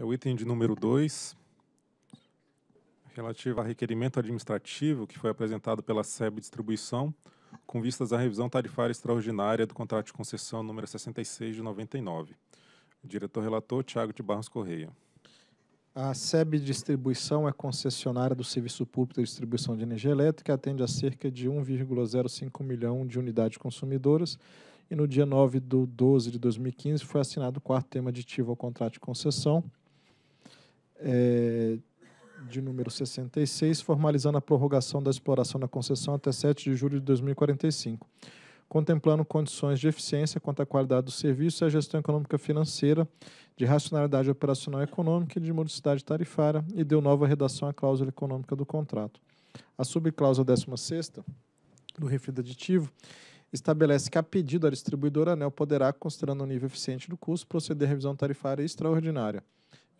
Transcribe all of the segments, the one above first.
É o item de número 2, relativo a requerimento administrativo que foi apresentado pela SEB Distribuição, com vistas à revisão tarifária extraordinária do contrato de concessão número 66 de 99. diretor relator, Tiago de Barros Correia. A SEB Distribuição é concessionária do Serviço Público de Distribuição de Energia Elétrica, atende a cerca de 1,05 milhão de unidades consumidoras e no dia 9 de 12 de 2015 foi assinado o quarto tema aditivo ao contrato de concessão, é, de número 66, formalizando a prorrogação da exploração da concessão até 7 de julho de 2045, contemplando condições de eficiência quanto à qualidade do serviço e à gestão econômica financeira, de racionalidade operacional e econômica e de modicidade tarifária, e deu nova redação à cláusula econômica do contrato. A subcláusula 16 do refrido aditivo estabelece que, a pedido da distribuidora, ANEL poderá, considerando o nível eficiente do custo, proceder à revisão tarifária extraordinária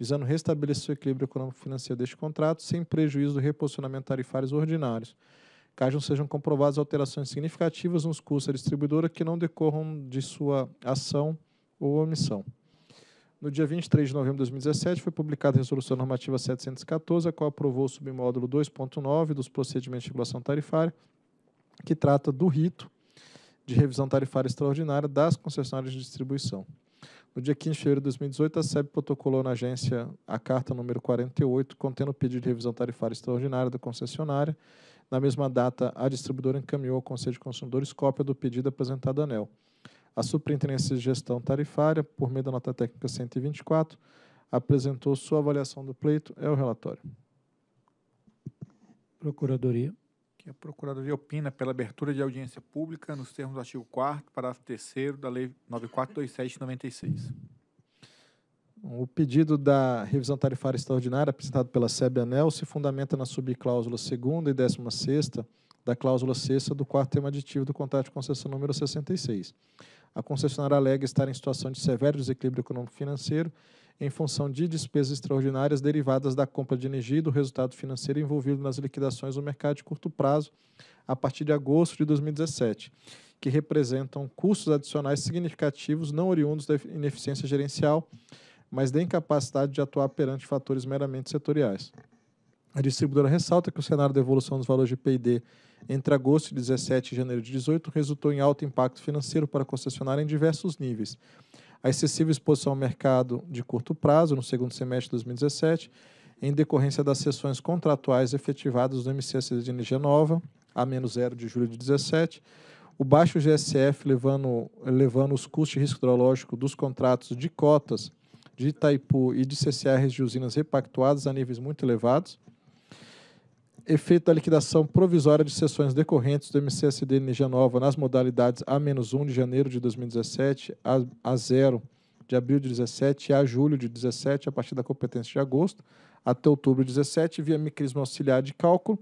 visando restabelecer o equilíbrio econômico-financeiro deste contrato, sem prejuízo do reposicionamento tarifários ordinários, caso não sejam comprovadas alterações significativas nos custos da distribuidora que não decorram de sua ação ou omissão. No dia 23 de novembro de 2017, foi publicada a Resolução Normativa 714, a qual aprovou o submódulo 2.9 dos procedimentos de regulação tarifária, que trata do rito de revisão tarifária extraordinária das concessionárias de distribuição. No dia 15 de fevereiro de 2018, a SEB protocolou na agência a carta número 48, contendo o pedido de revisão tarifária extraordinária da concessionária. Na mesma data, a distribuidora encaminhou ao Conselho de Consumidores cópia do pedido apresentado à ANEL. A Superintendência de Gestão Tarifária, por meio da nota técnica 124, apresentou sua avaliação do pleito. É o relatório. Procuradoria que a Procuradoria opina pela abertura de audiência pública nos termos do artigo 4 parágrafo 3 da Lei 9.427/96. O pedido da revisão tarifária extraordinária apresentado pela SEB Anel se fundamenta na subcláusula 2 e 16 da cláusula 6 do quarto tema aditivo do contrato de concessão número 66. A concessionária alega estar em situação de severo desequilíbrio econômico-financeiro em função de despesas extraordinárias derivadas da compra de energia e do resultado financeiro envolvido nas liquidações no mercado de curto prazo a partir de agosto de 2017, que representam custos adicionais significativos não oriundos da ineficiência gerencial, mas da incapacidade de atuar perante fatores meramente setoriais. A distribuidora ressalta que o cenário da evolução dos valores de P&D entre agosto de 17 e janeiro de 18 resultou em alto impacto financeiro para a concessionária em diversos níveis – a excessiva exposição ao mercado de curto prazo no segundo semestre de 2017, em decorrência das sessões contratuais efetivadas no MCS de energia nova, a menos zero de julho de 17, o baixo GSF levando, levando os custos de risco hidrológico dos contratos de cotas de Itaipu e de CCRs de usinas repactuadas a níveis muito elevados, efeito da liquidação provisória de sessões decorrentes do MCSD Energia Nova nas modalidades A-1 de janeiro de 2017, A0 de abril de 17 a julho de 17, a partir da competência de agosto, até outubro de 17, via mecanismo auxiliar de cálculo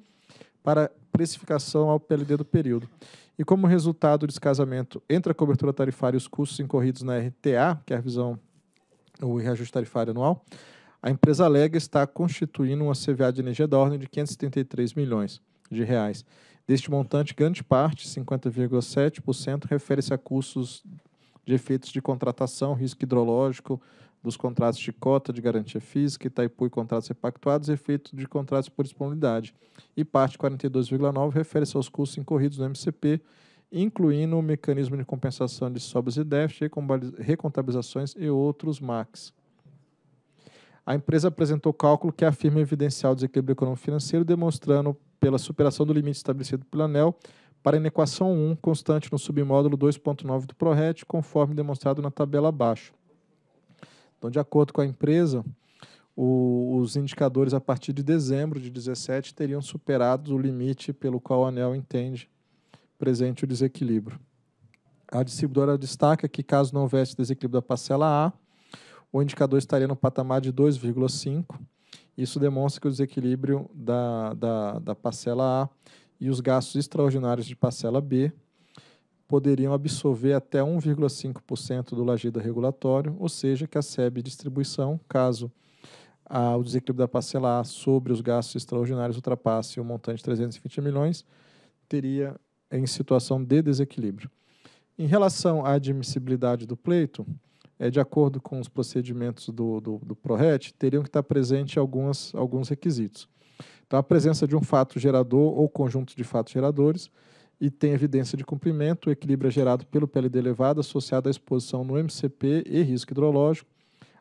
para precificação ao PLD do período. E como resultado do descasamento entre a cobertura tarifária e os custos incorridos na RTA, que é a revisão, o reajuste tarifário anual, a empresa alega está constituindo uma CVA de energia da ordem de 573 milhões de reais. Deste montante, grande parte, 50,7%, refere-se a custos de efeitos de contratação, risco hidrológico, dos contratos de cota de garantia física, Itaipu e contratos repactuados, efeito de contratos por disponibilidade. E parte 42,9 refere-se aos custos incorridos no MCP, incluindo o mecanismo de compensação de sobras e déficit, recontabilizações e outros MACs a empresa apresentou cálculo que afirma evidenciar o desequilíbrio econômico-financeiro, demonstrando pela superação do limite estabelecido pelo ANEL para a inequação 1 constante no submódulo 2.9 do PRORET, conforme demonstrado na tabela abaixo. Então, de acordo com a empresa, o, os indicadores a partir de dezembro de 17 teriam superado o limite pelo qual o ANEL entende presente o desequilíbrio. A distribuidora destaca que, caso não houvesse desequilíbrio da parcela A, o indicador estaria no patamar de 2,5. Isso demonstra que o desequilíbrio da, da, da parcela A e os gastos extraordinários de parcela B poderiam absorver até 1,5% do lagida regulatório, ou seja, que a SEB distribuição, caso a, o desequilíbrio da parcela A sobre os gastos extraordinários ultrapasse o montante de 320 milhões, teria em situação de desequilíbrio. Em relação à admissibilidade do pleito, é, de acordo com os procedimentos do, do, do PRORET, teriam que estar presentes algumas, alguns requisitos. Então, a presença de um fato gerador ou conjunto de fatos geradores e tem evidência de cumprimento, o equilíbrio é gerado pelo PLD elevado associado à exposição no MCP e risco hidrológico,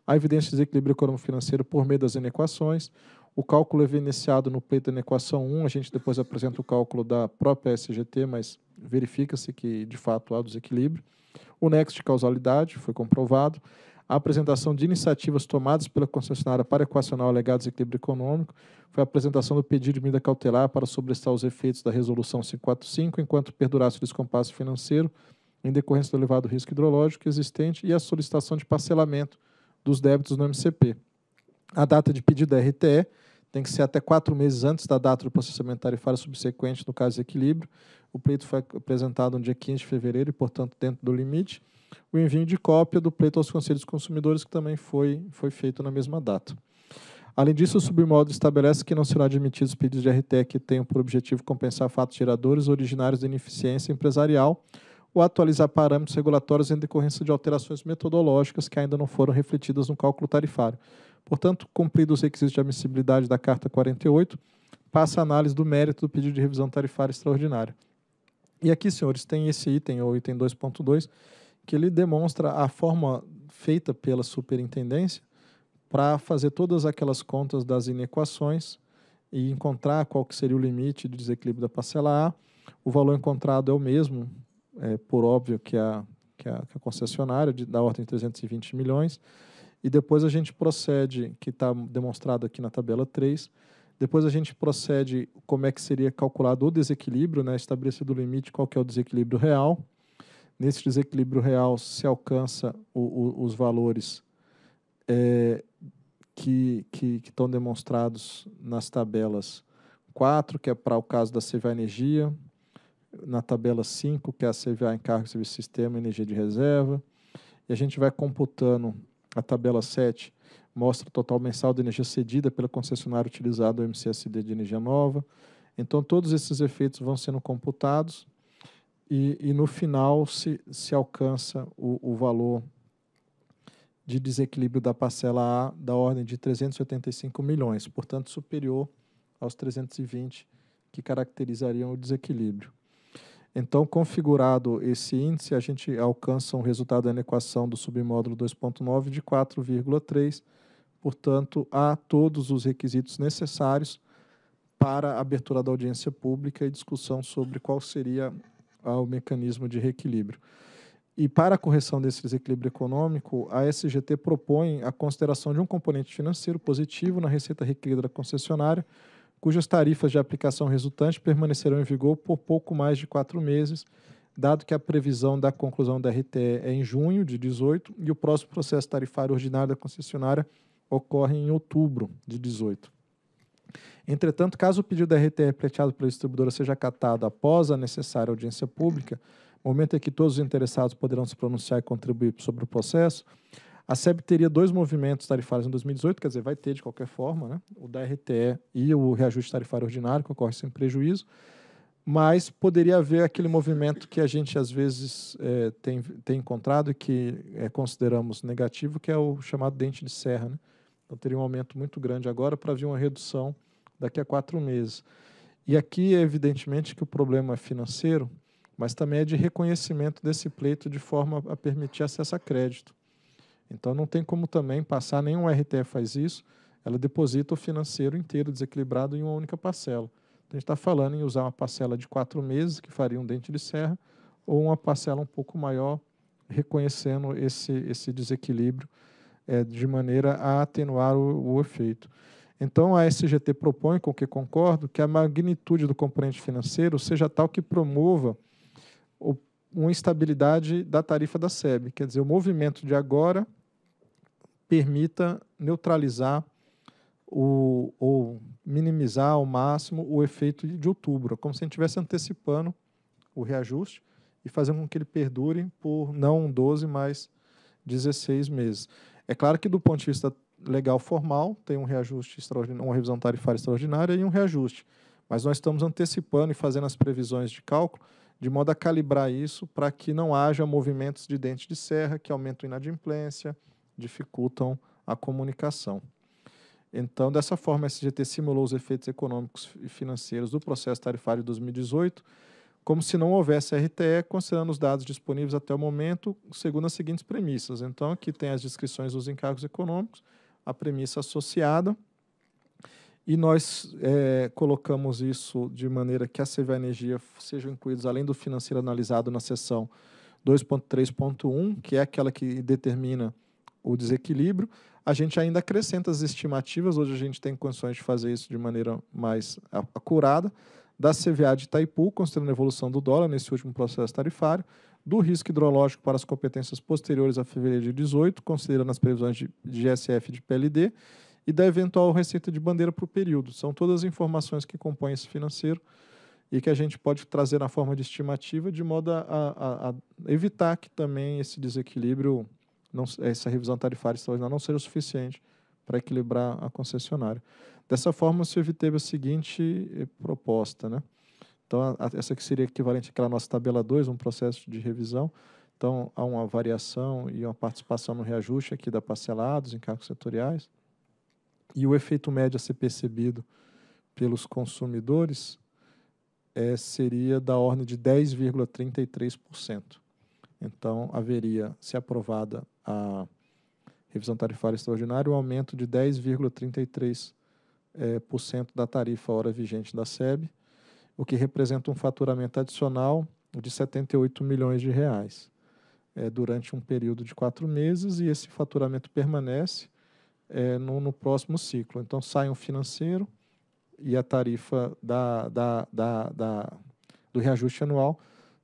a evidência de desequilíbrio econômico-financeiro por meio das inequações, o cálculo é evidenciado no pleito da inequação 1, a gente depois apresenta o cálculo da própria SGT, mas verifica-se que, de fato, há desequilíbrio o nexo de causalidade foi comprovado. A apresentação de iniciativas tomadas pela concessionária para equacionar o alegado desequilíbrio econômico foi a apresentação do pedido de medida cautelar para sobrestar os efeitos da Resolução 545, enquanto perdurasse o descompasso financeiro em decorrência do elevado risco hidrológico existente e a solicitação de parcelamento dos débitos no MCP. A data de pedido da RTE tem que ser até quatro meses antes da data do processamento tarifário subsequente, no caso de equilíbrio, o pleito foi apresentado no dia 15 de fevereiro e, portanto, dentro do limite. O envio de cópia do pleito aos conselhos consumidores, que também foi, foi feito na mesma data. Além disso, o submódulo estabelece que não serão admitidos pedidos de RTE que tenham por objetivo compensar fatos geradores originários de ineficiência empresarial ou atualizar parâmetros regulatórios em decorrência de alterações metodológicas que ainda não foram refletidas no cálculo tarifário. Portanto, cumpridos os requisitos de admissibilidade da Carta 48, passa a análise do mérito do pedido de revisão tarifária extraordinária. E aqui, senhores, tem esse item, ou item 2.2, que ele demonstra a forma feita pela superintendência para fazer todas aquelas contas das inequações e encontrar qual que seria o limite do desequilíbrio da parcela A. O valor encontrado é o mesmo, é, por óbvio, que a, que a, que a concessionária, de, da ordem de 320 milhões. E depois a gente procede, que está demonstrado aqui na tabela 3, depois a gente procede como é que seria calculado o desequilíbrio, né? estabelecido o limite, qual que é o desequilíbrio real. Nesse desequilíbrio real se alcança o, o, os valores é, que, que, que estão demonstrados nas tabelas 4, que é para o caso da CVA Energia, na tabela 5, que é a CVA Encargo Serviço Sistema Energia de Reserva, e a gente vai computando a tabela 7, mostra o total mensal de energia cedida pela concessionária utilizada o MCSD de energia nova. Então, todos esses efeitos vão sendo computados e, e no final se, se alcança o, o, valor de desequilíbrio da parcela A da ordem de 385 milhões, portanto superior aos 320 que caracterizariam o desequilíbrio. Então, configurado esse índice, a gente alcança um resultado na equação do submódulo 2.9 de 4,3 portanto, a todos os requisitos necessários para a abertura da audiência pública e discussão sobre qual seria ah, o mecanismo de reequilíbrio. E para a correção desse desequilíbrio econômico, a SGT propõe a consideração de um componente financeiro positivo na receita requerida da concessionária, cujas tarifas de aplicação resultante permanecerão em vigor por pouco mais de quatro meses, dado que a previsão da conclusão da RTE é em junho de 18 e o próximo processo tarifário ordinário da concessionária ocorre em outubro de 18. Entretanto, caso o pedido da RTE pleiteado pela distribuidora seja acatado após a necessária audiência pública, momento em que todos os interessados poderão se pronunciar e contribuir sobre o processo, a SEB teria dois movimentos tarifários em 2018, quer dizer, vai ter de qualquer forma, né? o da RTE e o reajuste tarifário ordinário, que ocorre sem prejuízo, mas poderia haver aquele movimento que a gente às vezes é, tem, tem encontrado e que é, consideramos negativo, que é o chamado dente de serra, né? Então teria um aumento muito grande agora para vir uma redução daqui a quatro meses. E aqui evidentemente que o problema é financeiro, mas também é de reconhecimento desse pleito de forma a permitir acesso a crédito. Então não tem como também passar, nenhum RTE faz isso, ela deposita o financeiro inteiro desequilibrado em uma única parcela. Então, a gente está falando em usar uma parcela de quatro meses, que faria um dente de serra, ou uma parcela um pouco maior, reconhecendo esse, esse desequilíbrio é, de maneira a atenuar o, o efeito. Então, a SGT propõe, com o que concordo, que a magnitude do componente financeiro seja tal que promova o, uma estabilidade da tarifa da SEB. Quer dizer, o movimento de agora permita neutralizar o, ou minimizar ao máximo o efeito de outubro, como se a gente estivesse antecipando o reajuste e fazendo com que ele perdure por não 12, mas 16 meses. É claro que do ponto de vista legal formal, tem um reajuste extraordinário, uma revisão tarifária extraordinária e um reajuste. Mas nós estamos antecipando e fazendo as previsões de cálculo de modo a calibrar isso para que não haja movimentos de dente de serra que aumentam a inadimplência, dificultam a comunicação. Então, dessa forma, a SGT simulou os efeitos econômicos e financeiros do processo tarifário de 2018 como se não houvesse RTE, considerando os dados disponíveis até o momento, segundo as seguintes premissas. Então, aqui tem as descrições dos encargos econômicos, a premissa associada, e nós é, colocamos isso de maneira que a CV Energia sejam incluídos, além do financeiro analisado na seção 2.3.1, que é aquela que determina o desequilíbrio, a gente ainda acrescenta as estimativas, hoje a gente tem condições de fazer isso de maneira mais acurada, da CVA de Itaipu, considerando a evolução do dólar nesse último processo tarifário, do risco hidrológico para as competências posteriores a fevereiro de 18, considerando as previsões de GSF e de PLD, e da eventual receita de bandeira para o período. São todas as informações que compõem esse financeiro e que a gente pode trazer na forma de estimativa, de modo a, a, a evitar que também esse desequilíbrio, não, essa revisão tarifária extraordinária não seja o suficiente para equilibrar a concessionária. Dessa forma, se obteve a seguinte eh, proposta, né? Então, a, a, essa que seria equivalente àquela nossa tabela 2, um processo de revisão. Então, há uma variação e uma participação no reajuste aqui da parcelada, dos encargos setoriais. E o efeito médio a ser percebido pelos consumidores é, seria da ordem de 10,33%. Então, haveria, se aprovada a revisão tarifária extraordinária, o aumento de 10,33% é, eh, por cento da tarifa hora vigente da SEB, o que representa um faturamento adicional de 78 milhões de reais é, durante um período de quatro meses e esse faturamento permanece é, no, no, próximo ciclo. Então sai um financeiro e a tarifa da, da, da, da do reajuste anual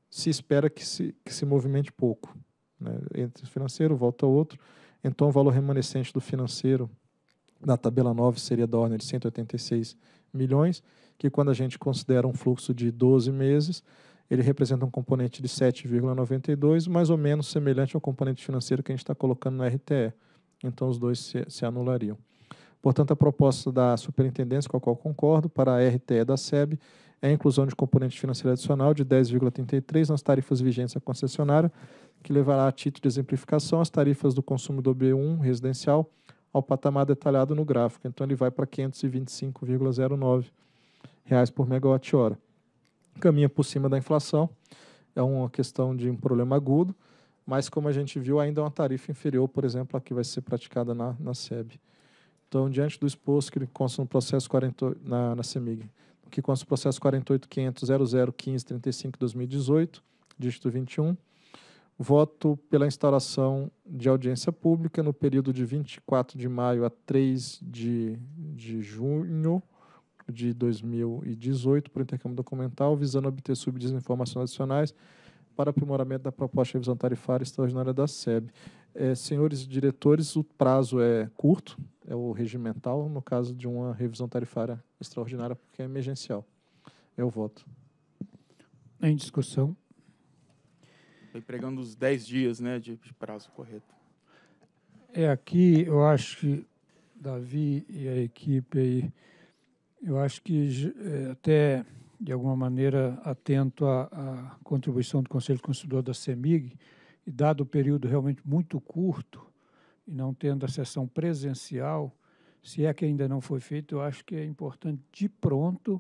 se espera que se, que se movimente pouco. Né? Entre financeiro, volta outro então, o valor remanescente do financeiro da tabela 9 seria da ordem de 186 milhões, que quando a gente considera um fluxo de 12 meses, ele representa um componente de 7,92, mais ou menos semelhante ao componente financeiro que a gente está colocando no RTE. Então, os dois se, se, anulariam. Portanto, a proposta da superintendência, com a qual concordo, para a RTE da SEB, é a inclusão de componente financeiro adicional de 10,33 nas tarifas vigentes à concessionária, que levará a título de exemplificação as tarifas do consumo do B1 residencial ao patamar detalhado no gráfico. Então ele vai para R$ 525,09 por megawatt-hora. Caminha por cima da inflação, é uma questão de um problema agudo, mas como a gente viu, ainda é uma tarifa inferior, por exemplo, a que vai ser praticada na, na SEB. Então, diante do exposto que consta no processo 40, na, na CEMIG, que consta no processo 48500001535 dígito 21, voto pela instauração de audiência pública no período de 24 de maio a 3 de, de junho de 2018 por intercâmbio documental, visando obter subsídios informações adicionais para aprimoramento da proposta de revisão tarifária extraordinária da SEB. É, senhores diretores, o prazo é curto, é o regimental, no caso de uma revisão tarifária extraordinária, porque é emergencial. É o voto. Em discussão. Estou empregando os 10 dias né, de, prazo correto. É, aqui eu acho que Davi e a equipe aí, eu acho que é, até, de alguma maneira, atento à, à contribuição do Conselho consumidor da CEMIG, e dado o período realmente muito curto, e não tendo a sessão presencial, se é que ainda não foi feito, eu acho que é importante, de pronto,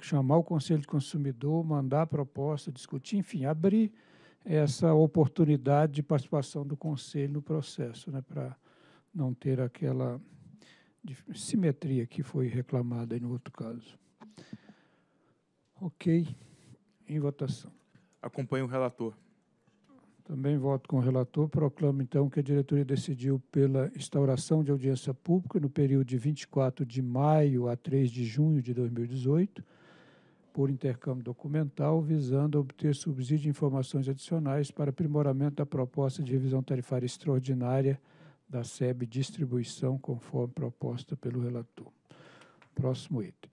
chamar o Conselho de Consumidor, mandar a proposta, discutir, enfim, abrir essa oportunidade de participação do Conselho no processo, né, para não ter aquela simetria que foi reclamada no outro caso. Ok. Em votação. Acompanho o relator. Também voto com o relator. Proclamo, então, que a diretoria decidiu pela instauração de audiência pública no período de 24 de maio a 3 de junho de 2018 por intercâmbio documental, visando obter subsídio de informações adicionais para aprimoramento da proposta de revisão tarifária extraordinária da SEB Distribuição, conforme proposta pelo relator. Próximo item.